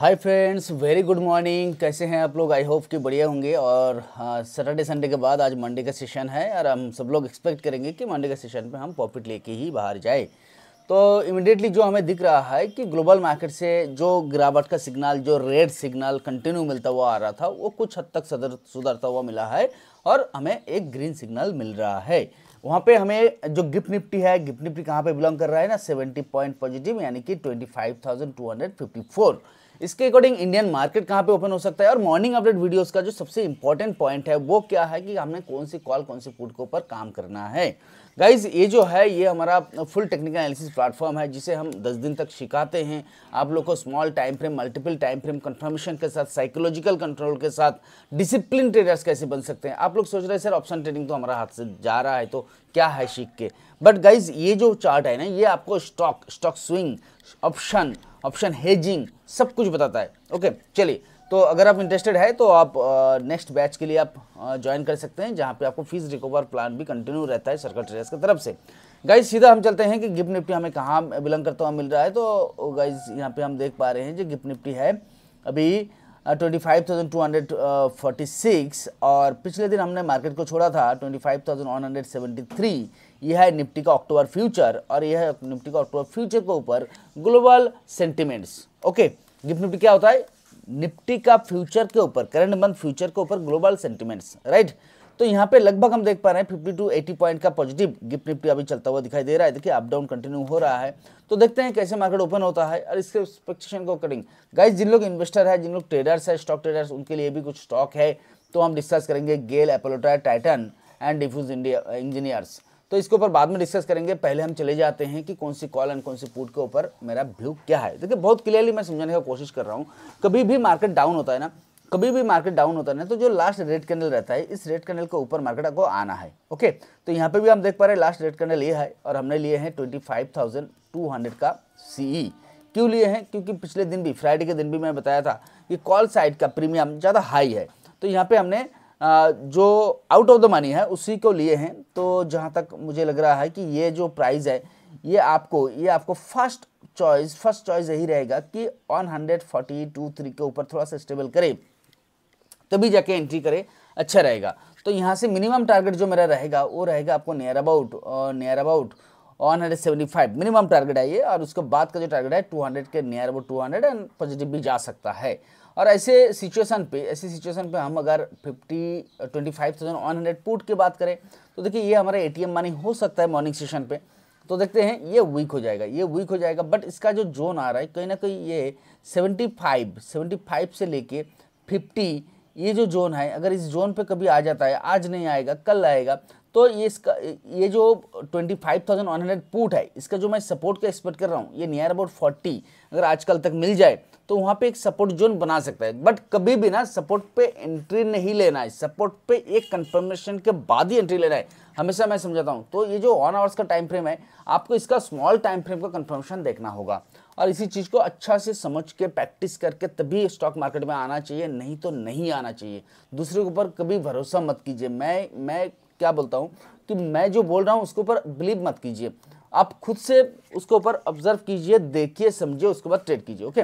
हाय friends very good morning कैसे हैं आप लोग आई होप कि बढ़िया होंगे और सैटरडे हाँ, संडे के बाद आज मंडे का सेशन है और हम सब लोग एक्सपेक्ट करेंगे कि मंडे का सेशन पे हम प्रॉफिट लेके ही बाहर जाए तो इमिडिएटली जो हमें दिख रहा है कि ग्लोबल मार्केट से जो गिरावट का सिग्नल जो रेड सिग्नल कंटिन्यू मिलता हुआ आ रहा था वो कुछ हद तक सदर सुधरता हुआ मिला है और हमें एक ग्रीन सिग्नल मिल रहा है वहाँ पे हमें जो गिफ्ट निफ्टी है गिफ्ट निफ्टी कहाँ पे बिलोंग कर रहा है ना सेवेंटी पॉइंट पॉजिटिव यानी कि twenty five thousand two hundred fifty four इसके अकॉर्डिंग इंडियन मार्केट कहाँ पे ओपन हो सकता है और मॉर्निंग अपडेट वीडियोस का जो सबसे इंपॉर्टेंट पॉइंट है वो क्या है कि हमने कौन सी कॉल कौन सी फूड के ऊपर काम करना है गाइज ये जो है ये हमारा फुल टेक्निकल एनालिसिस प्लेटफॉर्म है जिसे हम 10 दिन तक सिखाते हैं आप लोग को small time frame multiple time frame confirmation के साथ साइकोलॉजिकल कंट्रोल के साथ डिसिप्लिन ट्रेडर्स कैसे बन सकते हैं आप लोग सोच रहे हैं सर ऑप्शन ट्रेडिंग तो हमारा हाथ से जा रहा है तो क्या है सीख के बट गाइज ये जो चार्ट है ना ये आपको stock stock swing option option hedging सब कुछ बताता है ओके चलिए तो अगर आप इंटरेस्टेड है तो आप नेक्स्ट बैच के लिए आप ज्वाइन कर सकते हैं जहाँ पे आपको फीस रिकवर प्लान भी कंटिन्यू रहता है सर्कल ट्रेस की तरफ से गाइज सीधा हम चलते हैं कि गिफ्ट निफ्टी हमें कहाँ बिलोंग करता हुआ मिल रहा है तो गाइज यहाँ पे हम देख पा रहे हैं जो गिफ्ट निफ्टी है अभी twenty five thousand two hundred forty six और पिछले दिन हमने मार्केट को छोड़ा था twenty five thousand one hundred seventy three यह है निफ्टी का अक्टूबर फ्यूचर और यह है निफ्टी का अक्टूबर फ्यूचर के ऊपर global sentiments okay Gift Nifty क्या होता है निफ्टी का फ्यूचर के ऊपर करंट मंथ फ्यूचर के ऊपर ग्लोबल सेंटिमेंट्स राइट तो यहाँ पे लगभग हम देख पा रहे हैं 50 टू 80 पॉइंट का पॉजिटिव गिफ्ट निफ्टी अभी चलता हुआ दिखाई दे रहा है देखिए अप डाउन कंटिन्यू हो रहा है तो देखते हैं कैसे मार्केट ओपन होता है और इसके एक्सपेक्टेशन को करेंगे गाइस जिन लोग इन्वेस्टर है जिन लोग ट्रेडर्स है स्टॉक ट्रेडर्स उनके लिए भी कुछ स्टॉक है तो हम डिस्कस करेंगे गेल एपोलोटा टाइटन एंड डिफ्यूज इंडिया इंजीनियर्स तो इसके ऊपर बाद में डिस्कस करेंगे पहले हम चले जाते हैं कि कौन सी कॉल एंड कौन सी पुट के ऊपर मेरा व्यू क्या है देखिए बहुत क्लियरली मैं समझाने का कोशिश कर रहा हूँ कभी भी मार्केट डाउन होता है ना कभी भी मार्केट डाउन होता है ना तो जो लास्ट रेड कैंडल रहता है इस रेड कैंडल के ऊपर मार्केट आपको आना है ओके तो यहाँ पर भी हम देख पा रहे हैं लास्ट रेड कैंडल ये है और हमने लिए हैं twenty five thousand two hundred का सीई e। क्यों लिए हैं क्योंकि पिछले दिन भी फ्राइडे के दिन भी मैंने बताया था कि कॉल साइड का प्रीमियम ज़्यादा हाई है तो यहाँ पे हमने जो आउट ऑफ द मनी है उसी को लिए हैं तो जहाँ तक मुझे लग रहा है कि ये जो प्राइस है ये आपको ये आपको फर्स्ट चॉइस फर्स्ट चॉइस यही रहेगा कि one hundred forty two three के ऊपर थोड़ा सा स्टेबल करे तभी जाके एंट्री करे अच्छा रहेगा तो यहाँ से मिनिमम टारगेट जो मेरा रहेगा वो रहेगा आपको near about near about 175 minimum target है ये और उसके बाद का जो टारगेट है 200 के नियर अबाउट 200 एंड पॉजिटिव भी जा सकता है और ऐसे सिचुएशन पे ऐसी सिचुएशन पे हम अगर 50 twenty five thousand one hundred put की बात करें तो देखिए ये हमारा एटीएम मनी हो सकता है मॉर्निंग सेशन पे तो देखते हैं ये वीक हो जाएगा ये वीक हो जाएगा बट इसका जो जोन आ रहा है कहीं ना कहीं ये सेवेंटी फाइव से लेके फिफ्टी ये जो जोन है अगर इस जोन पे कभी आ जाता है आज नहीं आएगा कल आएगा तो ये इसका ये जो 25,100 पुट है इसका जो मैं सपोर्ट का एक्सपेक्ट कर रहा हूँ ये नियर अबाउट 40 अगर आजकल तक मिल जाए तो वहाँ पे एक सपोर्ट जोन बना सकता है बट कभी भी ना सपोर्ट पे एंट्री नहीं लेना है सपोर्ट पे एक कंफर्मेशन के बाद ही एंट्री लेना है हमेशा मैं समझाता हूँ तो ये जो वन आवर्स का टाइम फ्रेम है आपको इसका स्मॉल टाइम फ्रेम का कन्फर्मेशन देखना होगा और इसी चीज़ को अच्छा से समझ के प्रैक्टिस करके तभी स्टॉक मार्केट में आना चाहिए नहीं तो नहीं आना चाहिए दूसरे के ऊपर कभी भरोसा मत कीजिए मैं मैं क्या बोलता हूँ कि मैं जो बोल रहा हूँ उसके ऊपर बिलीव मत कीजिए आप खुद से उसके ऊपर ऑब्जर्व कीजिए देखिए समझिए उसके बाद ट्रेड कीजिए ओके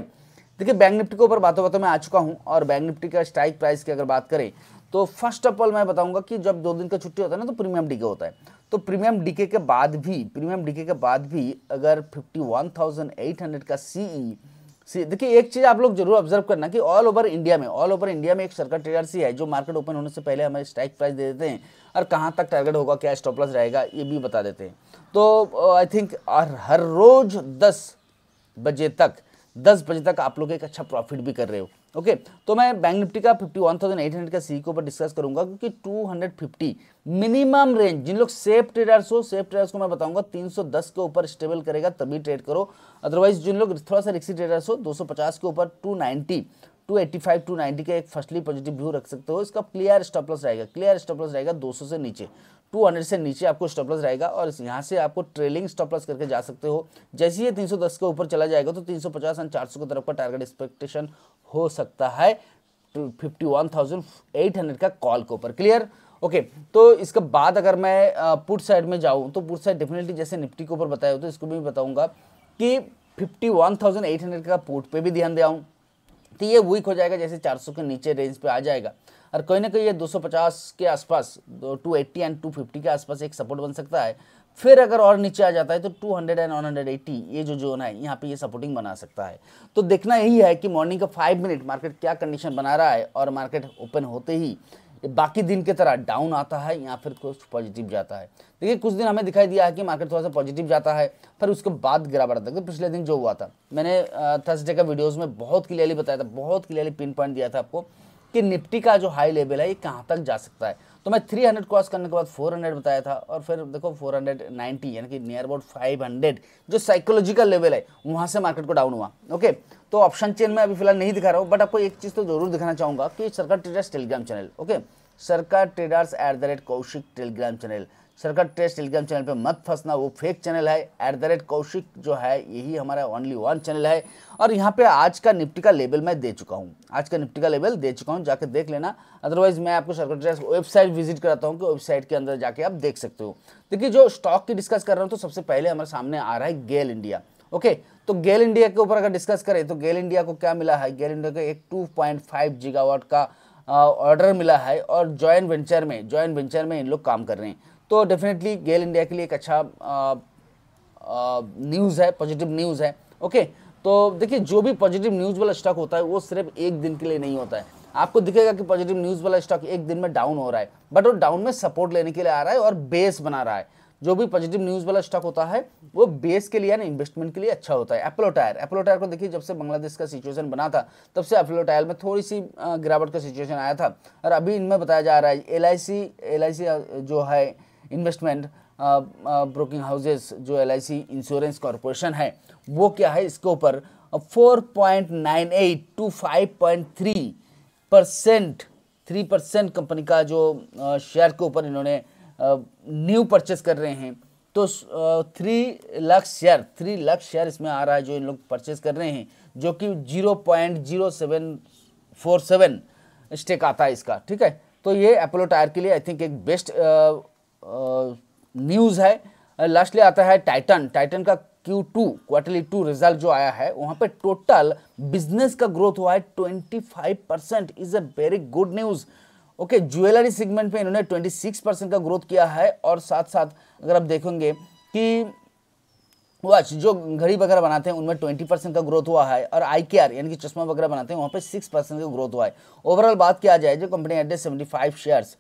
देखिए बैंक निफ्टी के ऊपर बातों बातों में आ चुका हूँ और बैंक निफ्टी का स्ट्राइक प्राइस की अगर बात करें तो फर्स्ट ऑफ ऑल मैं बताऊंगा कि जब दो दिन का छुट्टी होता है ना तो प्रीमियम डीके होता है तो प्रीमियम डीके के बाद भी प्रीमियम डीके के बाद भी अगर फिफ्टी का सीई देखिए एक चीज़ आप लोग जरूर ऑब्जर्व करना कि ऑल ओवर इंडिया में ऑल ओवर इंडिया में एक सर्कल ट्रेडर सी है जो मार्केट ओपन होने से पहले हमें स्ट्राइक प्राइस दे देते हैं और कहाँ तक टारगेट होगा क्या स्टॉपलस रहेगा ये भी बता देते हैं तो आई uh, थिंक हर रोज दस बजे तक दस बजे तक आप लोग एक अच्छा प्रॉफिट भी कर रहे हो ओके तो मैं बैंक निफ्टी का fifty one thousand eight hundred का सी के ऊपर e डिस्कस करूंगा क्योंकि two hundred fifty minimum range जिन लोग सेफ ट्रेडर्स हो सेफ ट्रेडर्स को मैं बताऊंगा तीन सौ दस के ऊपर स्टेबल करेगा तभी ट्रेड करो अदरवाइज जिन लोग थोड़ा सा रिक्सी ट्रेडर्स हो दो सौ पचास के ऊपर two ninety two five two ninety का एक फर्स्टली पॉजिटिव व्यू रख सकते हो इसका क्लियर स्टॉपलस रहेगा क्लियर स्टॉपलस रहेगा 200 से नीचे 200 से नीचे आपको स्टॉपलस रहेगा और यहाँ से आपको ट्रेलिंग स्टॉपलस करके जा सकते हो जैसे सौ 310 के ऊपर चला जाएगा तो 350 एंड 400 की तरफ का टारगेट एक्सपेक्टेशन हो सकता है हंड्रेड का कॉल के ऊपर क्लियर ओके okay, तो इसके बाद अगर मैं पुट साइड में जाऊँ तो पुट साइड डेफिनेटली जैसे निफ्टी के ऊपर बताया हो तो इसको भी बताऊँगा कि 51,800 का पुट पे भी ध्यान दे हूँ तो ये वीक हो जाएगा जैसे 400 के नीचे रेंज पे आ जाएगा और कहीं ना कहीं ये 250 के आसपास 280 एंड 250 के आसपास एक सपोर्ट बन सकता है फिर अगर और नीचे आ जाता है तो 200 एंड 180 ये जो जोन है यहाँ पे ये सपोर्टिंग बना सकता है तो देखना यही है कि मॉर्निंग का फाइव मिनट मार्केट क्या कंडीशन बना रहा है और मार्केट ओपन होते ही बाकी दिन की तरह डाउन आता है या फिर कुछ पॉजिटिव जाता है देखिए कुछ दिन हमें दिखाई दिया है कि मार्केट थोड़ा सा पॉजिटिव जाता है फिर उसके बाद गिरावट आता है तो पिछले दिन जो हुआ था मैंने थर्सडे का वीडियोज़ में बहुत क्लियरली बताया था बहुत क्लियरली पिन पॉइंट दिया था आपको कि निफ्टी का जो हाई लेवल है ये कहाँ तक जा सकता है तो मैं हंड्रेड क्रॉस करने के बाद हंड्रेड बताया था और फिर देखो नाइनटी यानी कि नियर अबाउट हंड्रेड जो साइकोलॉजिकल लेवल है वहाँ से मार्केट को डाउन हुआ ओके तो ऑप्शन चेन में अभी फिलहाल नहीं दिखा रहा हूँ बट आपको एक चीज़ तो जरूर दिखाना चाहूंगा कि Sarkar traders Telegram channel okay Sarkar traders at the rate Kaushik Telegram channel Sarkar trade Telegram channel पे मत फंसना वो फेक चैनल है एट द रेट कौशिक जो है यही हमारा ओनली वन चैनल है और यहाँ पे आज का निफ्टी का लेवल मैं दे चुका हूँ आज का निफ्टी का लेवल दे चुका हूँ जाकर देख लेना अदरवाइज मैं आपको सरकार ट्रेड वेबसाइट विजिट कराता हूँ कि वेबसाइट के अंदर जाके आप देख सकते हो देखिए जो स्टॉक की डिस्कस कर रहा हूँ तो सबसे पहले हमारे सामने आ रहा है गेल इंडिया ओके तो गेल इंडिया के ऊपर अगर डिस्कस करें तो गेल इंडिया को क्या मिला है गेल इंडिया को एक 2.5 जीगावाट का ऑर्डर मिला है और जॉइंट वेंचर में जॉइंट वेंचर में इन लोग काम कर रहे हैं तो डेफिनेटली गेल इंडिया के लिए एक अच्छा न्यूज़ है पॉजिटिव न्यूज़ है ओके तो देखिए जो भी पॉजिटिव न्यूज़ वाला स्टॉक होता है वो सिर्फ एक दिन के लिए नहीं होता है आपको दिखेगा कि पॉजिटिव न्यूज़ वाला स्टॉक एक दिन में डाउन हो रहा है बट वो डाउन में सपोर्ट लेने के लिए आ रहा है और बेस बना रहा है जो भी पॉजिटिव न्यूज़ वाला स्टॉक होता है वो बेस के लिए यानी इन्वेस्टमेंट के लिए अच्छा होता है एप्लो टायर एप्लो टायर को देखिए जब से बांग्लादेश का सिचुएशन बना था तब से एप्लो टायर में थोड़ी सी गिरावट का सिचुएशन आया था और अभी इनमें बताया जा रहा है एल आई जो है इन्वेस्टमेंट ब्रोकिंग हाउसेज जो एल इंश्योरेंस कॉरपोरेशन है वो क्या है इसके ऊपर four point nine eight to five point three percent three percent company का जो शेयर के ऊपर इन्होंने न्यू परचेस कर रहे हैं तो three lakh share three lakh share इसमें आ रहा है जो इन लोग परचेस कर रहे हैं जो कि zero point zero seven four seven stake आता है इसका ठीक है तो ये अपोलो टायर के लिए आई थिंक एक बेस्ट न्यूज़ है लास्टली आता है टाइटन टाइटन का Q two quarterly two result जो आया है वहाँ पे टोटल बिजनेस का ग्रोथ हुआ है 25 percent is a very good news okay jewellery segment में इन्होंने 26 परसेंट का ग्रोथ किया है और साथ साथ अगर आप देखेंगे कि वॉच जो घड़ी वगैरह बनाते हैं उनमें ट्वेंटी परसेंट का ग्रोथ हुआ है और आई के आर यानी कि चश्मा वगैरह बनाते हैं वहाँ पे सिक्स परसेंट का ग्रोथ हुआ है ओवरऑल बात किया जाए जो company added seventy five shares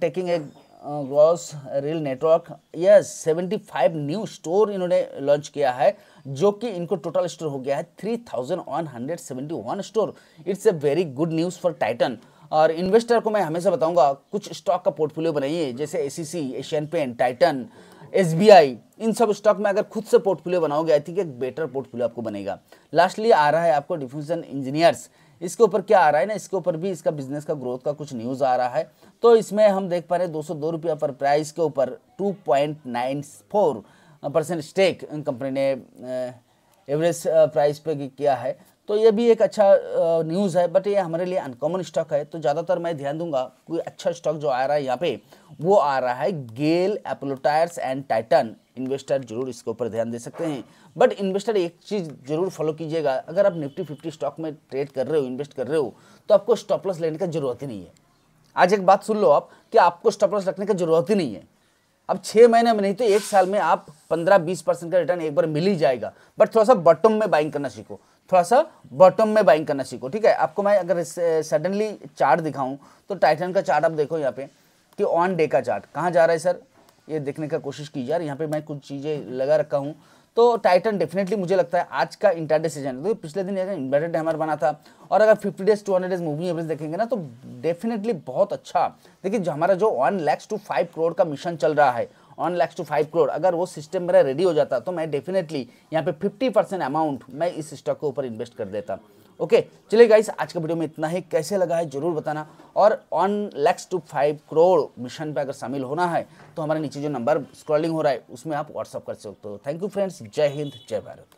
taking a gross reel network yes seventy five new store इन्होंने लॉन्च किया है जो कि इनको टोटल स्टोर हो गया है three thousand one hundred store it's a very good news for Titan और इन्वेस्टर को मैं हमेशा बताऊंगा कुछ स्टॉक का पोर्टफोलियो बनाइए जैसे a Asian paint Titan S इन सब स्टॉक में अगर खुद से पोर्टफोलियो बनाओगे आई थिंक एक बेटर पोर्टफोलियो आपको बनेगा लास्टली आ रहा है आपको डिफ्यूजन इंजीनियर्स इसके ऊपर क्या आ रहा है ना इसके ऊपर भी इसका बिजनेस का ग्रोथ का कुछ न्यूज़ आ रहा है तो इसमें हम देख पा रहे हैं दो सौ दो रुपया पर प्राइस के ऊपर two point nine four percent stake company ने एवरेज प्राइस पे किया है तो ये भी एक अच्छा न्यूज़ है बट ये हमारे लिए अनकॉमन स्टॉक है तो ज़्यादातर मैं ध्यान दूंगा कोई अच्छा स्टॉक जो आ रहा है यहाँ पे वो आ रहा है GAIL Apollo and Titan investor जरूर इसके ऊपर ध्यान दे सकते हैं बट इन्वेस्टर एक चीज़ जरूर फॉलो कीजिएगा अगर आप निफ्टी फिफ्टी स्टॉक में ट्रेड कर रहे हो इन्वेस्ट कर रहे हो तो आपको स्टॉपलस लेने की जरूरत ही नहीं है आज एक बात सुन लो आप कि आपको स्टॉपलस रखने की जरूरत ही नहीं है अब छः महीने में नहीं तो एक साल में आप पंद्रह बीस परसेंट का रिटर्न एक बार मिल ही जाएगा बट थोड़ा सा बॉटम में बाइंग करना सीखो थोड़ा सा बॉटम में बाइंग करना सीखो ठीक है आपको मैं अगर सडनली चार्ट दिखाऊं तो टाइटन का चार्ट आप देखो यहाँ पे कि ऑन डे का चार्ट कहाँ जा रहा है सर ये देखने का कोशिश कीजिए यार यहाँ पे मैं कुछ चीज़ें लगा रखा हूँ तो टाइटन डेफिनेटली मुझे लगता है आज का इंटरडे सीजन तो पिछले दिन इन्वर्टेड हैमर बना था और अगर fifty days two hundred days moving average देखेंगे ना तो डेफिनेटली बहुत अच्छा देखिए हमारा जो one lakhs to five crore का मिशन चल रहा है one lakhs to five crore अगर वो सिस्टम मेरा रेडी हो जाता तो मैं डेफिनेटली यहाँ पे फिफ्टी परसेंट अमाउंट मैं इस स्टॉक के ऊपर इन्वेस्ट कर देता ओके चलिए गाइस आज का वीडियो में इतना ही कैसे लगा है जरूर बताना और one lakhs to five crore mission पर अगर शामिल होना है तो हमारे नीचे जो नंबर स्क्रॉलिंग हो रहा है उसमें आप व्हाट्सअप कर सकते हो थैंक यू फ्रेंड्स जय हिंद जय भारत